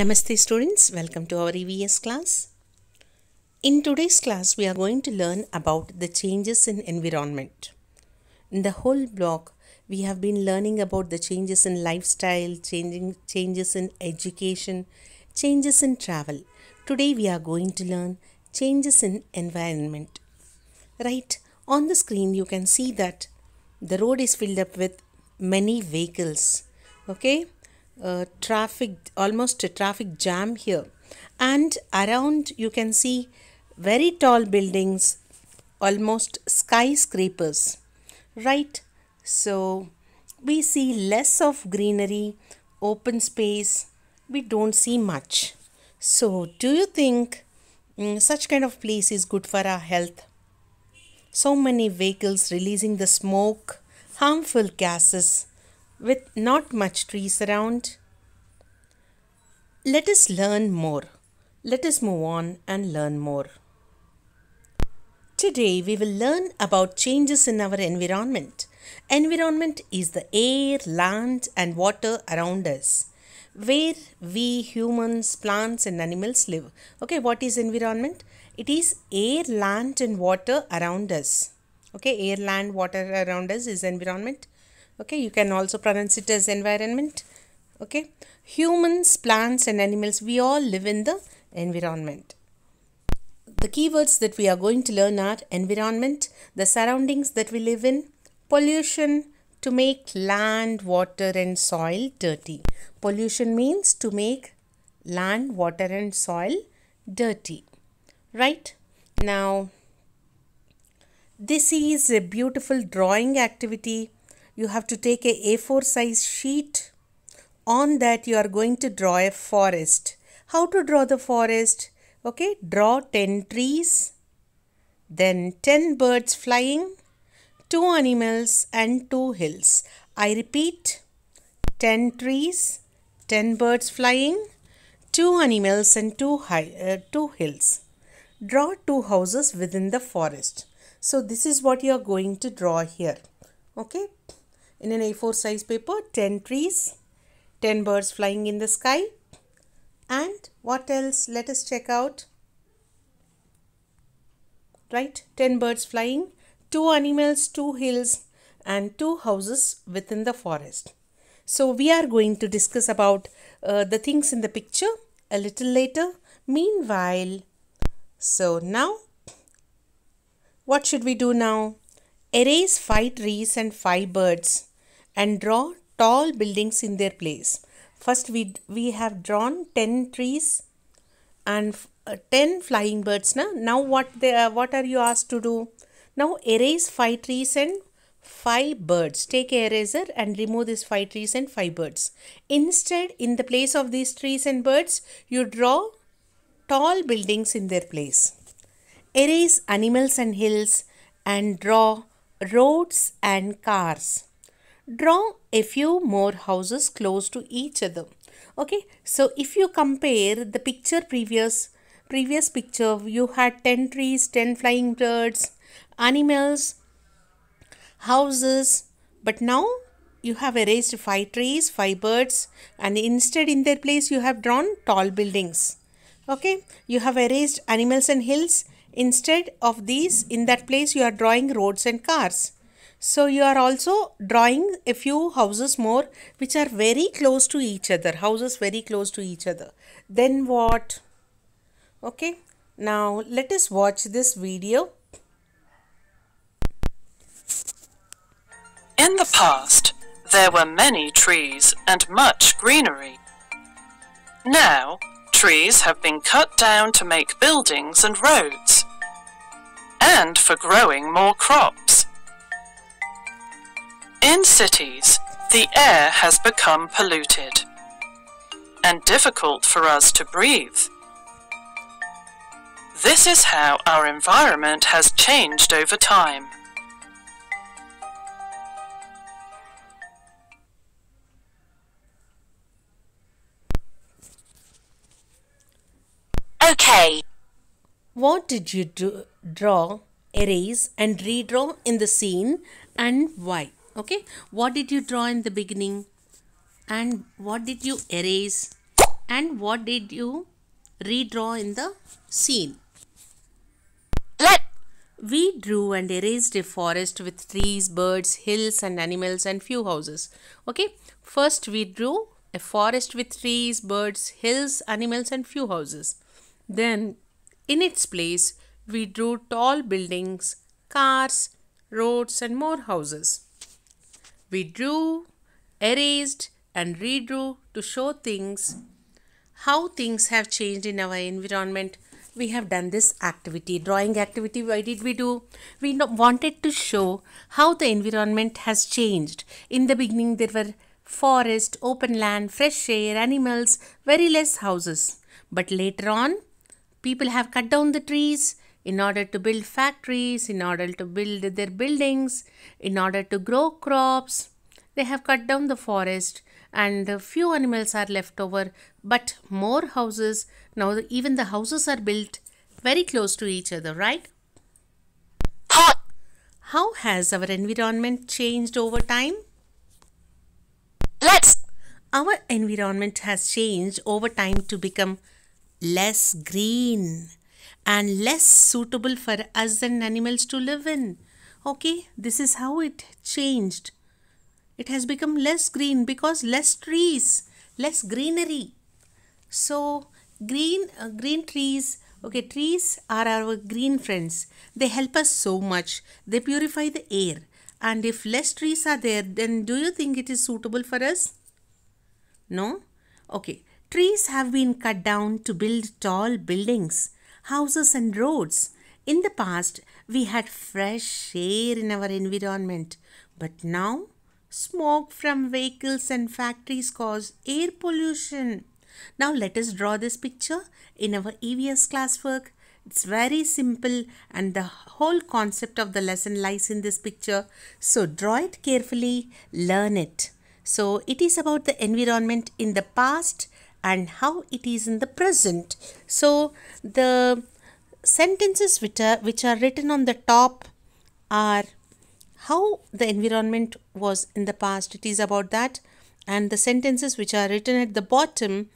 Namaste students, welcome to our EVS class. In today's class, we are going to learn about the changes in environment. In the whole block, we have been learning about the changes in lifestyle, changing, changes in education, changes in travel. Today we are going to learn changes in environment. Right, on the screen you can see that the road is filled up with many vehicles. Okay, traffic almost a traffic jam here and around you can see very tall buildings almost skyscrapers right so we see less of greenery open space we don't see much so do you think mm, such kind of place is good for our health so many vehicles releasing the smoke harmful gases with not much trees around. Let us learn more. Let us move on and learn more. Today we will learn about changes in our environment. Environment is the air, land and water around us where we humans, plants and animals live. Okay, what is environment? It is air, land and water around us. Okay, air, land, water around us is environment okay you can also pronounce it as environment okay humans plants and animals we all live in the environment the keywords that we are going to learn are environment the surroundings that we live in pollution to make land water and soil dirty pollution means to make land water and soil dirty right now this is a beautiful drawing activity you have to take a A4 size sheet. On that you are going to draw a forest. How to draw the forest? Okay, draw 10 trees, then 10 birds flying, 2 animals and 2 hills. I repeat, 10 trees, 10 birds flying, 2 animals and 2, high, uh, two hills. Draw 2 houses within the forest. So this is what you are going to draw here. Okay in an A4 size paper 10 trees, 10 birds flying in the sky and what else let us check out right 10 birds flying, 2 animals, 2 hills and 2 houses within the forest. So we are going to discuss about uh, the things in the picture a little later. Meanwhile, so now what should we do now? Erase 5 trees and 5 birds and draw tall buildings in their place. First we, we have drawn 10 trees and uh, 10 flying birds. Na? Now what, they, uh, what are you asked to do? Now erase 5 trees and 5 birds. Take a eraser and remove these 5 trees and 5 birds. Instead in the place of these trees and birds you draw tall buildings in their place. Erase animals and hills and draw roads and cars draw a few more houses close to each other okay so if you compare the picture previous previous picture you had 10 trees 10 flying birds animals houses but now you have erased five trees five birds and instead in their place you have drawn tall buildings okay you have erased animals and hills instead of these in that place you are drawing roads and cars so you are also drawing a few houses more which are very close to each other, houses very close to each other. Then what? Okay, now let us watch this video. In the past, there were many trees and much greenery. Now, trees have been cut down to make buildings and roads, and for growing more crops. In cities, the air has become polluted and difficult for us to breathe. This is how our environment has changed over time. Okay. What did you do, draw, erase and redraw in the scene and why? okay what did you draw in the beginning and what did you erase and what did you redraw in the scene we drew and erased a forest with trees, birds, hills and animals and few houses. Okay, first we drew a forest with trees, birds, hills, animals and few houses. Then in its place we drew tall buildings, cars, roads and more houses. We drew, erased, and redrew to show things how things have changed in our environment. We have done this activity, drawing activity. Why did we do? We wanted to show how the environment has changed. In the beginning, there were forest, open land, fresh air, animals, very less houses. But later on, people have cut down the trees, in order to build factories, in order to build their buildings, in order to grow crops. They have cut down the forest and few animals are left over, but more houses. Now, even the houses are built very close to each other, right? How has our environment changed over time? Let's. Our environment has changed over time to become less green and less suitable for us and animals to live in. Okay, this is how it changed. It has become less green because less trees, less greenery. So, green, uh, green trees, okay, trees are our green friends. They help us so much. They purify the air. And if less trees are there, then do you think it is suitable for us? No? Okay. Trees have been cut down to build tall buildings houses and roads. In the past, we had fresh air in our environment, but now smoke from vehicles and factories cause air pollution. Now let us draw this picture in our EVS classwork. It's very simple and the whole concept of the lesson lies in this picture. So draw it carefully, learn it. So it is about the environment in the past, and how it is in the present. So the sentences which are, which are written on the top are how the environment was in the past, it is about that and the sentences which are written at the bottom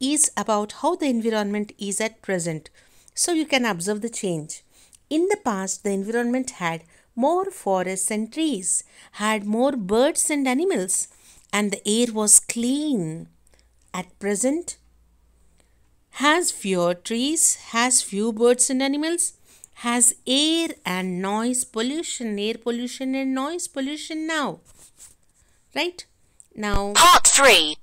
is about how the environment is at present. So you can observe the change. In the past, the environment had more forests and trees, had more birds and animals, and the air was clean at present? Has fewer trees? Has few birds and animals? Has air and noise pollution, air pollution and noise pollution now? Right? Now. Part 3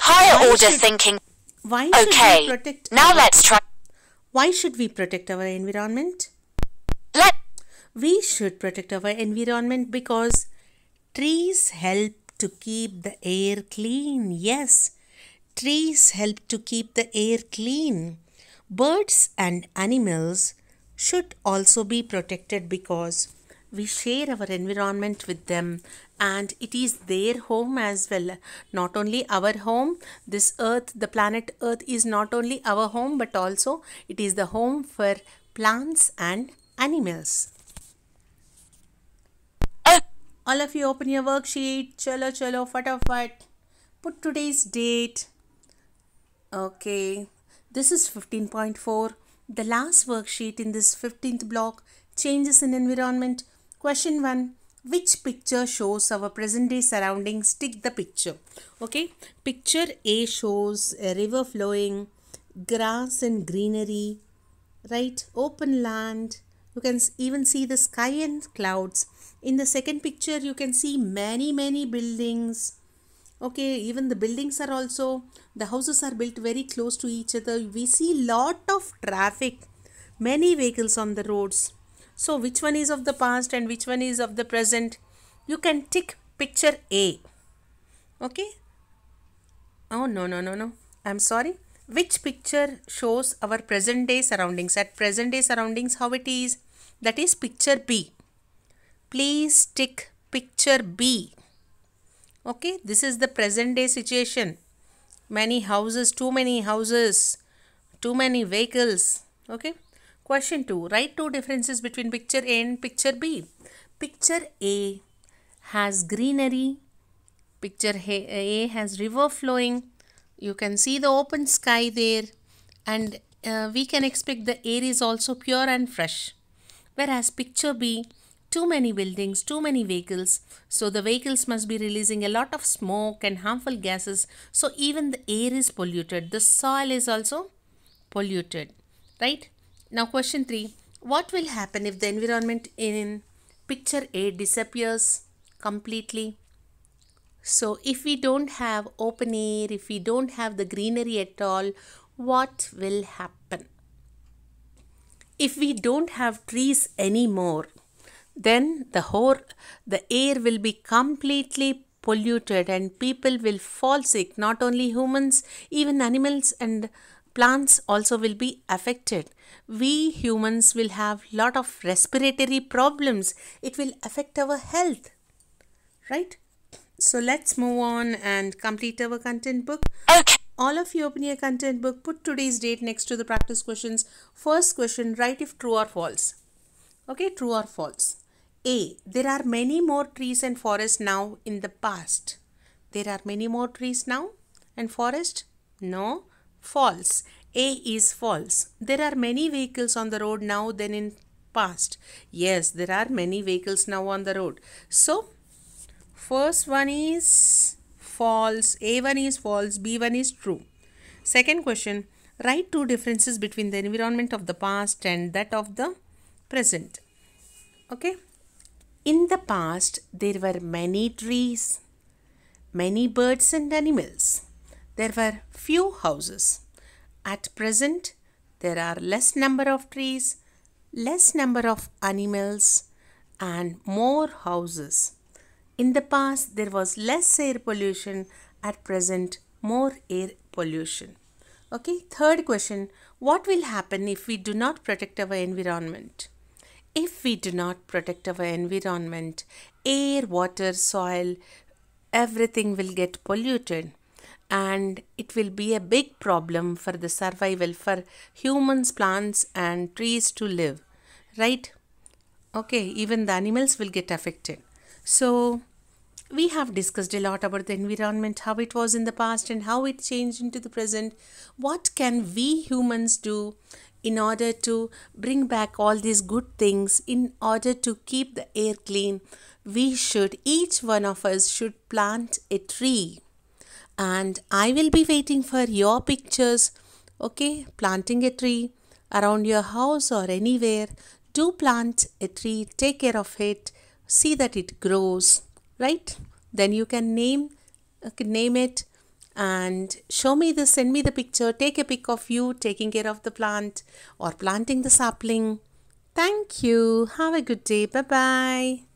Higher order should, thinking. Why should okay. we protect. Now our, let's try. Why should we protect our environment? Let. We should protect our environment because trees help to keep the air clean. Yes, Trees help to keep the air clean. Birds and animals should also be protected because we share our environment with them and it is their home as well not only our home this earth the planet earth is not only our home but also it is the home for plants and animals all of you open your worksheet chalo chalo fatafat put today's date Okay, this is 15.4. The last worksheet in this 15th block, Changes in Environment. Question 1. Which picture shows our present day surroundings? Tick the picture. Okay, picture A shows a river flowing, grass and greenery, right? Open land. You can even see the sky and clouds. In the second picture, you can see many, many buildings okay even the buildings are also the houses are built very close to each other we see lot of traffic many vehicles on the roads so which one is of the past and which one is of the present you can tick picture a okay oh no no no no i'm sorry which picture shows our present day surroundings at present day surroundings how it is that is picture b please tick picture b Okay, this is the present day situation. Many houses, too many houses, too many vehicles. Okay. Question 2. Write two differences between picture A and picture B. Picture A has greenery. Picture A has river flowing. You can see the open sky there. And uh, we can expect the air is also pure and fresh. Whereas picture B too many buildings, too many vehicles. So the vehicles must be releasing a lot of smoke and harmful gases. So even the air is polluted. The soil is also polluted, right? Now question 3. What will happen if the environment in picture A disappears completely? So if we don't have open air, if we don't have the greenery at all, what will happen? If we don't have trees anymore, then the whole the air will be completely polluted and people will fall sick not only humans even animals and plants also will be affected we humans will have lot of respiratory problems it will affect our health right so let's move on and complete our content book okay all of you open your content book put today's date next to the practice questions first question write if true or false okay true or false a. There are many more trees and forests now in the past. There are many more trees now and forest? No. False. A is false. There are many vehicles on the road now than in past. Yes, there are many vehicles now on the road. So, first one is false. A1 is false. B1 is true. Second question. Write two differences between the environment of the past and that of the present. Okay. In the past, there were many trees, many birds and animals. There were few houses. At present, there are less number of trees, less number of animals and more houses. In the past, there was less air pollution. At present, more air pollution. Okay, third question What will happen if we do not protect our environment? if we do not protect our environment, air, water, soil, everything will get polluted and it will be a big problem for the survival for humans, plants and trees to live, right? Okay, even the animals will get affected. So, we have discussed a lot about the environment, how it was in the past and how it changed into the present. What can we humans do in order to bring back all these good things, in order to keep the air clean, we should, each one of us should plant a tree. And I will be waiting for your pictures. Okay, planting a tree around your house or anywhere. Do plant a tree, take care of it, see that it grows, right? Then you can name, okay, uh, name it and show me this, send me the picture, take a pic of you taking care of the plant or planting the sapling. Thank you. Have a good day. Bye bye.